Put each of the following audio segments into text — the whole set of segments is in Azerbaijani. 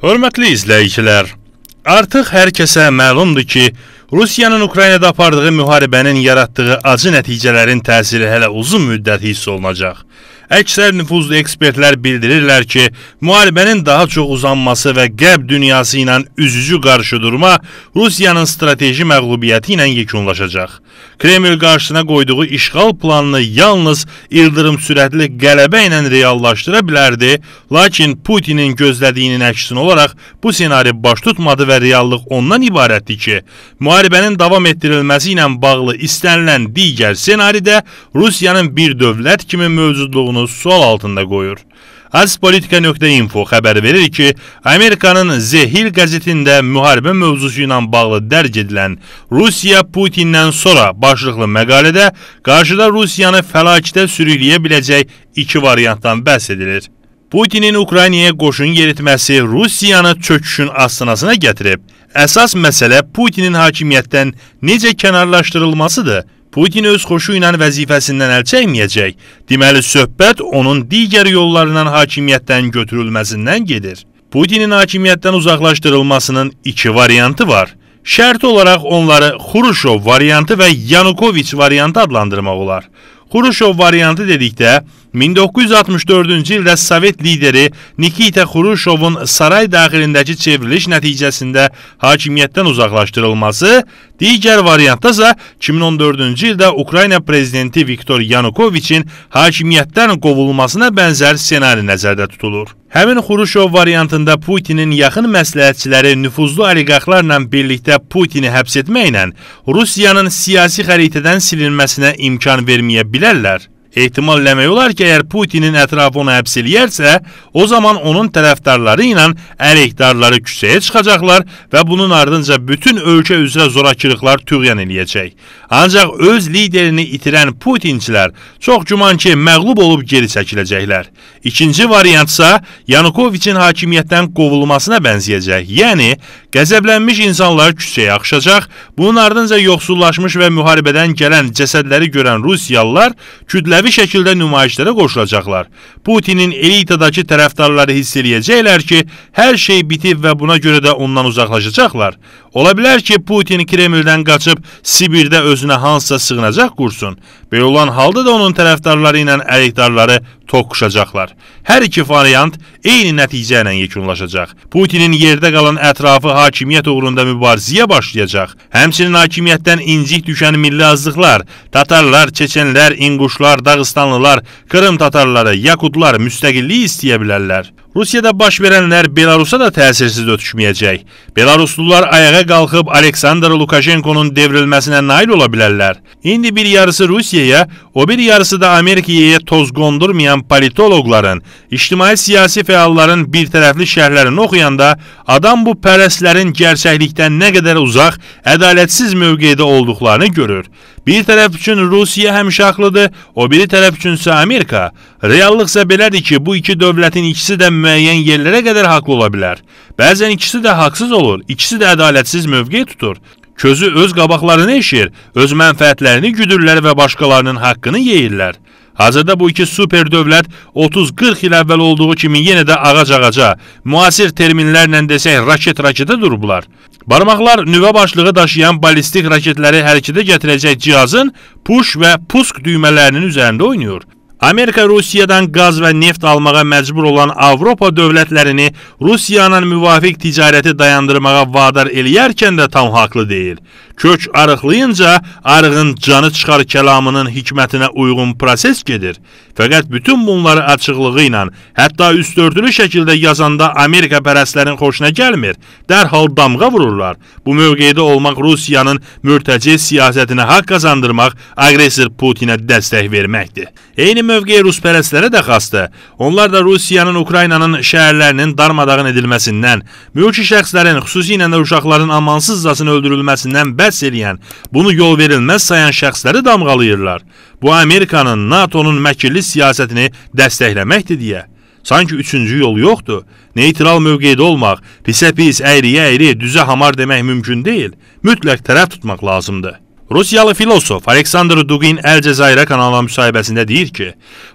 Hörmətli izləyicilər, artıq hər kəsə məlumdur ki, Rusiyanın Ukraynada apardığı müharibənin yaratdığı acı nəticələrin təsiri hələ uzun müddət hiss olunacaq. Əksər nüfuzlu ekspertlər bildirirlər ki, müharibənin daha çox uzanması və qərb dünyası ilə üzücü qarşıdurma Rusiyanın strateji məğlubiyyəti ilə yekunlaşacaq. Kreml qarşısına qoyduğu işğal planını yalnız ildırım sürətli qələbə ilə reallaşdıra bilərdi, lakin Putinin gözlədiyinin əksin olaraq bu senari baş tutmadı və reallıq ondan ibarətdir ki, müharibənin davam etdirilməsi ilə bağlı istənilən digər senaridə Rusiyanın bir dövlət kimi mövcudluğunu olduğunu sual altında qoyur. Azpolitika.info xəbər verir ki, Amerikanın Zehil qəzetində müharibə mövzusu ilə bağlı dərc edilən Rusiya Putindən sonra başlıqlı məqalədə qarşıda Rusiyanı fəlakətə sürükləyə biləcək iki variantdan bəhs edilir. Putinin Ukraynaya qoşun yeritməsi Rusiyanı çöküşün aslanasına gətirib. Əsas məsələ Putinin hakimiyyətdən necə kənarlaşdırılmasıdır. Putin öz xoşu ilə vəzifəsindən əl çəkməyəcək. Deməli, söhbət onun digər yollarından hakimiyyətdən götürülməsindən gedir. Putinin hakimiyyətdən uzaqlaşdırılmasının iki variantı var. Şərt olaraq onları Xuruşov variantı və Yanukoviç variantı adlandırmaq olar. Xuruşov variantı dedikdə 1964-cü ildə Sovet lideri Nikita Xruşovun saray daxilindəki çevriliş nəticəsində hakimiyyətdən uzaqlaşdırılması, digər variantdasa 2014-cü ildə Ukrayna prezidenti Viktor Yanukoviçin hakimiyyətdən qovulmasına bənzər ssenari nəzərdə tutulur. Həmin Xruşov variantında Putinin yaxın məsləhətçiləri nüfuzlu oliqarxlarla birlikdə Putini həbs etməklə Rusiyanın siyasi xəritədən silinməsinə imkan verməyə bilərlər. Ehtimal eləmək olar ki, əgər Putinin ətrafı onu həbs eləyərsə, o zaman onun tərəfdarları ilə əleyhdarları küçəyə çıxacaqlar və bunun ardınca bütün ölkə üzrə zorakılıqlar tüğyan eləyəcək. Ancaq öz liderini itirən Putinçilər çox güman ki, məğlub olub geri çəkiləcəklər. İkinci variantsa Yanukoviçin hakimiyyətdən qovulmasına bənzəyəcək. Yəni, qəzəblənmiş insanlar küçəyə axışacaq, bunun ardınca yoxsullaşmış və müharibədən gələn cəsədləri görən Rusiyalılar kütləli kütləvi şəkildə nümayişlərə qoşulacaqlar. Putinin elitadakı tərəfdarları hiss eləyəcəklər ki, hər şey bitib və buna görə də ondan uzaqlaşacaqlar. Ola bilər ki, Putin Kremldən qaçıb Sibirdə özünə hansısa sığınacaq qursun. Belə olan halda da onun tərəfdarları ilə əleyhdarları toqquşacaqlar. Hər iki variant eyni nəticə ilə yekunlaşacaq. Putinin yerdə qalan ətrafı hakimiyyət uğrunda mübarizəyə başlayacaq. Həmçinin hakimiyyətdən incik düşən milli azlıqlar, tatarlar, çeçenlər, inquşlar, dağıstanlılar, Kırım tatarları, yakutlar müstəqillik istəyə bilərlər. Rusiyada baş verənlər Belarusa da təsirsiz ötüşməyəcək. Belaruslular ayağa qalxıb Aleksandr Lukashenkonun devrilməsinə nail ola bilərlər. İndi bir yarısı Rusiyaya, o bir yarısı da Amerikaya toz qondurmayan politoloqların, ictimai-siyasi fəalların birtərəfli şərhlərini oxuyanda adam bu pərəslərin gerçəklikdən nə qədər uzaq, ədalətsiz mövqeydə olduqlarını görür. Bir tərəf üçün Rusiya həmişə haqlıdır, o biri tərəf üçünsə Amerika. Reallıqsa belədir ki, bu iki dövlətin ikisi də müəyyən yerlərə qədər haqlı ola bilər. Bəzən ikisi də haqsız olur, ikisi də ədalətsiz mövqe tutur. Közü öz qabaqlarını eşir, öz mənfəətlərini güdürlər və başqalarının haqqını yeyirlər. Hazırda bu iki super dövlət 30-40 il əvvəl olduğu kimi yenə də ağac ağaca, müasir terminlərlə desək raket raketə durublar. Barmaqlar nüvə başlığı daşıyan ballistik raketləri hərəkətə gətirəcək cihazın push və pusk düymələrinin üzərində oynayır. Amerika Rusiyadan qaz və neft almağa məcbur olan Avropa dövlətlərini Rusiyanın müvafiq ticarəti dayandırmağa vadar eləyərkən də tam haqlı deyil. Kök arıqlayınca arığın canı çıxar kəlamının hikmətinə uyğun proses gedir. Fəqət bütün bunları açıqlığı ilə, hətta üstdördülü şəkildə yazanda Amerika pərəslərin xoşuna gəlmir. Dərhal damğa vururlar. Bu mövqeydə olmaq Rusiyanın mürtəci siyasətinə haqq qazandırmaq, aqressor Putinə dəstək verməkdir. Eyni mövqey Rus pərəslərə də xastdır. Onlar da Rusiyanın Ukraynanın şəhərlərinin darmadağın edilməsindən, mülki şəxslərin, xüsusilə də uşaqların amansızcasına öldürülməsindən bəz həvəs eləyən, bunu yol verilməz sayan şəxsləri damğalayırlar. Bu Amerikanın, NATO-nun məkirli siyasətini dəstəkləməkdir deyə. Sanki üçüncü yol yoxdur. Neytral mövqeydə olmaq, pisə pis, əyriyə əyri, düzə hamar demək mümkün deyil. Mütləq tərəf tutmaq lazımdır. Rusiyalı filosof Aleksandr Dugin Əl-Cəzairə kanalına müsahibəsində deyir ki,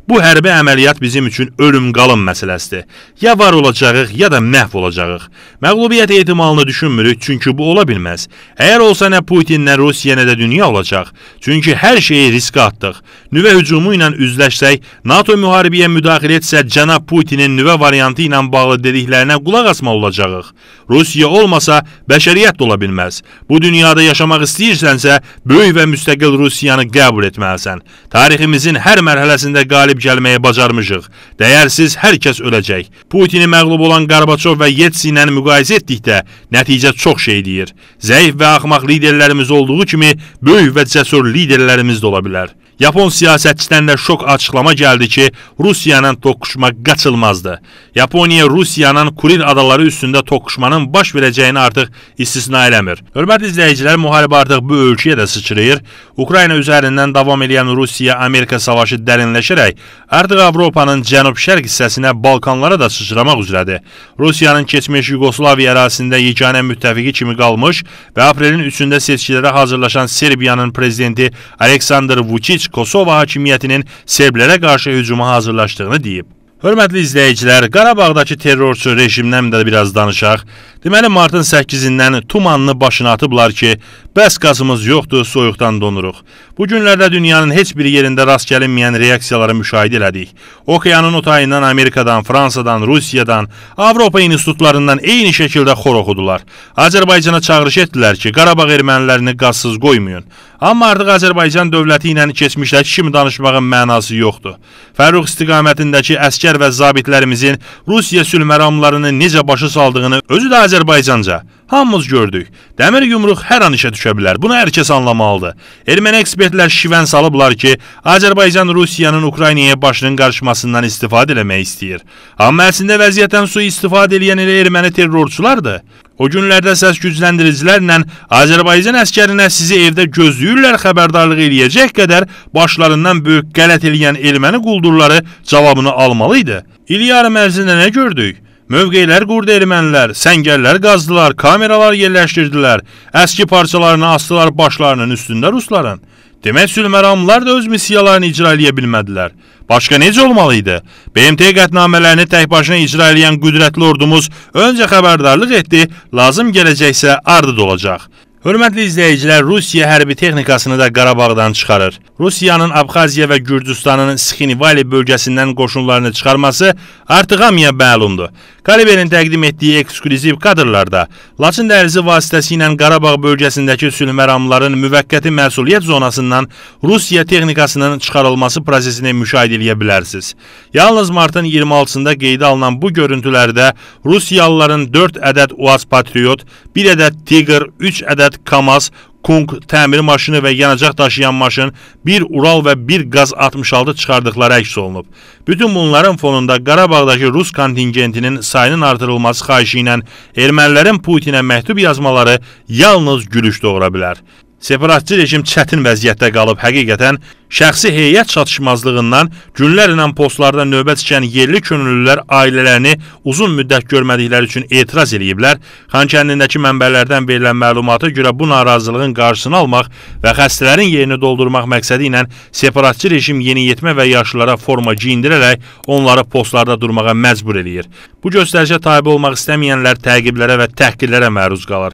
bu hərbi əməliyyat bizim üçün ölüm-qalım məsələsidir. Ya var olacağıq, ya da məhv olacağıq. Məğlubiyyət ehtimalını düşünmürük, çünki bu ola bilməz. Əgər olsa nə Putin, nə Rusiya, nə də dünya olacaq. Çünki hər şeyi riskə atdıq. Nüvə hücumu ilə üzləşsək, NATO müharibəyə müdaxilə etsə, cənab Putinin nüvə variantı ilə bağlı dediklərinə qulaq asma olacağıq. Rusiya olmasa, bəşəriyyət də ola bilməz. Bu dünyada yaşamaq istəyirsənsə, böyük və müstəqil Rusiyanı qəbul etməlisən. Tariximizin hər mərhələsində qalib gəlməyə bacarmışıq. Dəyərsiz hər kəs öləcək. Putini məğlub olan Qarbaçov və Yetsi ilə müqayisə etdikdə nəticə çox şey deyir. Zəif və axmaq liderlərimiz olduğu kimi böyük və cəsur liderlərimiz də ola bilər. Yapon siyasətçidən də şok açıqlama gəldi ki, Rusiyanın toqquşma qaçılmazdı. Yaponiya Rusiyanın Kuril adaları üstündə toqquşmanın baş verəcəyini artıq istisna eləmir. Hörmətli izləyicilər, müharibə artıq bu ölkəyə də sıçrayır. Ukrayna üzərindən davam edən Rusiya-Amerika savaşı dərinləşərək artıq Avropanın cənub-şərq hissəsinə, Balkanlara da sıçramaq üzrədir. Rusiyanın keçmiş Yugoslaviya ərazisində yeganə müttəfiqi kimi qalmış və aprelin 3-də seçkilərə hazırlaşan Serbiyanın prezidenti Aleksandr Vučić Tadiç Kosova hakimiyyətinin serblərə qarşı hücuma hazırlaşdığını deyib. Hörmətli izləyicilər, Qarabağdakı terrorçu rejimdən də biraz danışaq. Deməli martın 8-dən tumanını başına atıblar ki, bəs qazımız yoxdur, soyuqdan donuruq. Bu günlərdə dünyanın heç bir yerində rast gəlinməyən reaksiyaları müşahidə elədik. Okeanın o tayından Amerikadan, Fransadan, Rusiyadan, Avropa institutlarından eyni şəkildə xor oxudular. Azərbaycana çağırış etdilər ki, Qarabağ ermənilərini qazsız qoymayın. Amma artıq Azərbaycan dövləti ilə keçmişdəki kimi danışmağın mənası yoxdur. Fərrux istiqamətindəki əskər və zabitlərimizin Rusiya sülh məramlarını necə başa saldığını özü də Azərbaycan Azərbaycanca. Hamımız gördük. Dəmir yumruq hər an işə düşə bilər. Bunu hər kəs anlamalıdır. Erməni ekspertlər şivən salıblar ki, Azərbaycan Rusiyanın Ukraynaya başının qarışmasından istifadə eləmək istəyir. Amma əslində vəziyyətdən su istifadə edən elə erməni terrorçulardır. O günlərdə səs gücləndiricilərlə Azərbaycan əskərinə sizi evdə gözləyirlər xəbərdarlıq eləyəcək qədər başlarından böyük qələt eləyən erməni quldurları cavabını almalı idi. İl yarım ərzində nə gördük? Mövqeylər qurdu ermənilər, səngərlər qazdılar, kameralar yerləşdirdilər, əski parçalarını astılar başlarının üstündə rusların. Demək sülməramlar da öz misiyalarını icra eləyə bilmədilər. Başqa necə olmalıydı? BMT qətnamələrini tək başına icra eləyən qüdrətli ordumuz öncə xəbərdarlıq etdi, lazım gələcəksə ardı dolacaq. Hörmətli izləyicilər, Rusiya hərbi texnikasını da Qarabağdan çıxarır. Rusiyanın Abxaziya və Gürcüstanın Sxinivali bölgəsindən qoşunlarını çıxarması artıq hamıya məlumdur. Kaliberin təqdim etdiyi ekskluziv kadrlarda Laçın dərizi vasitəsilə Qarabağ bölgəsindəki sülh məramların müvəqqəti məsuliyyət zonasından Rusiya texnikasının çıxarılması prosesini müşahidə edə bilərsiniz. Yalnız martın 26-sında qeydə alınan bu görüntülərdə Rusiyalıların 4 ədəd UAZ Patriot, 1 ədəd Tiger, 3 ədəd Corvette, Kamaz, Kung təmir maşını və yanacaq daşıyan maşın, bir Ural və bir Qaz-66 çıxardıqları əks olunub. Bütün bunların fonunda Qarabağdakı Rus kontingentinin sayının artırılması xahişi ilə ermənilərin Putinə məktub yazmaları yalnız gülüş doğura bilər. Separatçı rejim çətin vəziyyətdə qalıb. Həqiqətən şəxsi heyət çatışmazlığından günlərlə postlarda növbə çəkən yerli könüllülər ailələrini uzun müddət görmədikləri üçün etiraz eləyiblər. Xankəndindəki mənbələrdən verilən məlumata görə bu narazılığın qarşısını almaq və xəstələrin yerini doldurmaq məqsədi ilə separatçı rejim yeniyetmə və yaşlılara forma geyindirərək onları postlarda durmağa məcbur eləyir. Bu göstərişə tabe olmaq istəməyənlər təqiblərə və təhqirlərə məruz qalır.